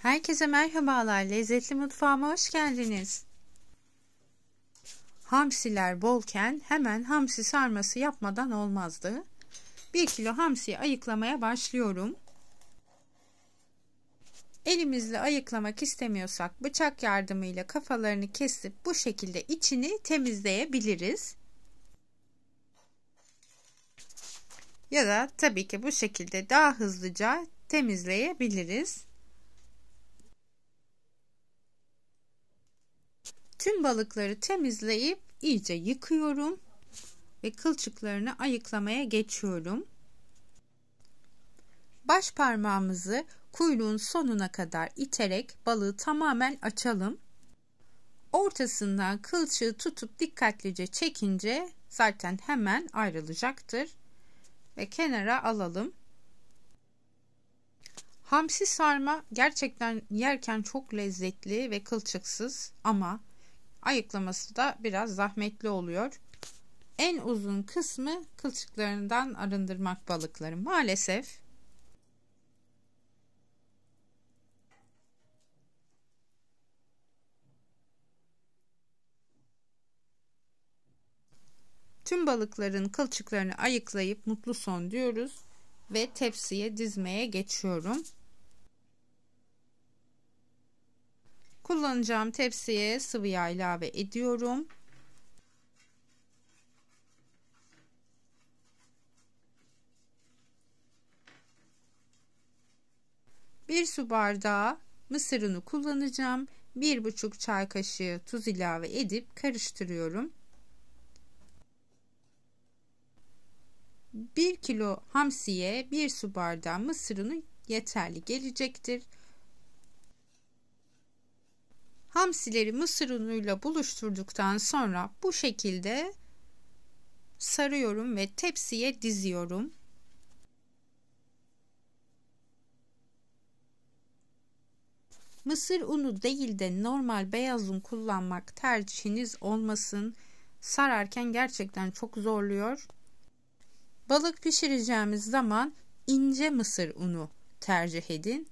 Herkese merhabalar. Lezzetli mutfağıma hoş geldiniz. Hamsiler bolken hemen hamsi sarması yapmadan olmazdı. 1 kilo hamsiyi ayıklamaya başlıyorum. Elimizle ayıklamak istemiyorsak bıçak yardımıyla kafalarını kesip bu şekilde içini temizleyebiliriz. Ya da tabii ki bu şekilde daha hızlıca temizleyebiliriz. Tüm balıkları temizleyip iyice yıkıyorum ve kılçıklarını ayıklamaya geçiyorum. Baş parmağımızı kuyruğun sonuna kadar iterek balığı tamamen açalım. Ortasından kılçığı tutup dikkatlice çekince zaten hemen ayrılacaktır ve kenara alalım. Hamsi sarma gerçekten yerken çok lezzetli ve kılçıksız ama ayıklaması da biraz zahmetli oluyor. En uzun kısmı kılçıklarından arındırmak balıkları. Maalesef Tüm balıkların kılçıklarını ayıklayıp mutlu son diyoruz ve tepsiye dizmeye geçiyorum. Kullanacağım tepsiye sıvı yağ ilave ediyorum. Bir su bardağı mısır unu kullanacağım. 1,5 çay kaşığı tuz ilave edip karıştırıyorum. 1 kilo hamsiye 1 su bardağı mısır unu yeterli gelecektir hamsileri mısır unuyla buluşturduktan sonra bu şekilde sarıyorum ve tepsiye diziyorum. Mısır unu değil de normal beyaz un kullanmak tercihiniz olmasın. Sararken gerçekten çok zorluyor. Balık pişireceğimiz zaman ince mısır unu tercih edin.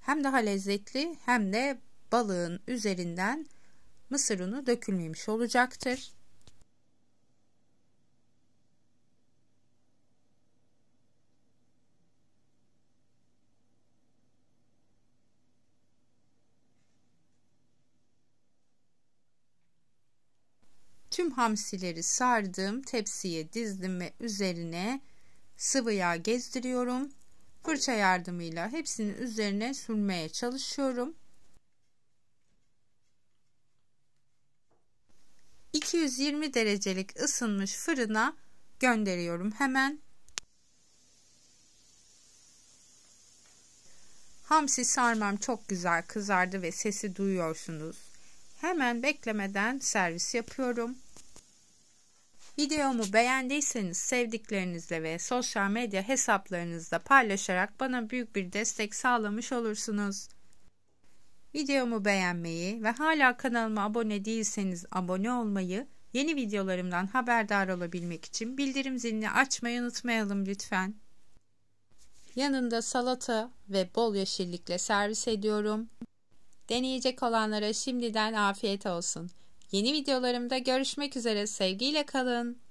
Hem daha lezzetli hem de balığın üzerinden mısır unu dökülmemiş olacaktır. Tüm hamsileri sardım, tepsiye dizdim ve üzerine sıvı yağ gezdiriyorum. Fırça yardımıyla hepsinin üzerine sürmeye çalışıyorum. 220 derecelik ısınmış fırına gönderiyorum hemen. Hamsi sarmam çok güzel kızardı ve sesi duyuyorsunuz. Hemen beklemeden servis yapıyorum. Videomu beğendiyseniz sevdiklerinizle ve sosyal medya hesaplarınızda paylaşarak bana büyük bir destek sağlamış olursunuz videomu beğenmeyi ve hala kanalıma abone değilseniz abone olmayı, yeni videolarımdan haberdar olabilmek için bildirim zilini açmayı unutmayalım lütfen. Yanında salata ve bol yeşillikle servis ediyorum. Deneyecek olanlara şimdiden afiyet olsun. Yeni videolarımda görüşmek üzere sevgiyle kalın.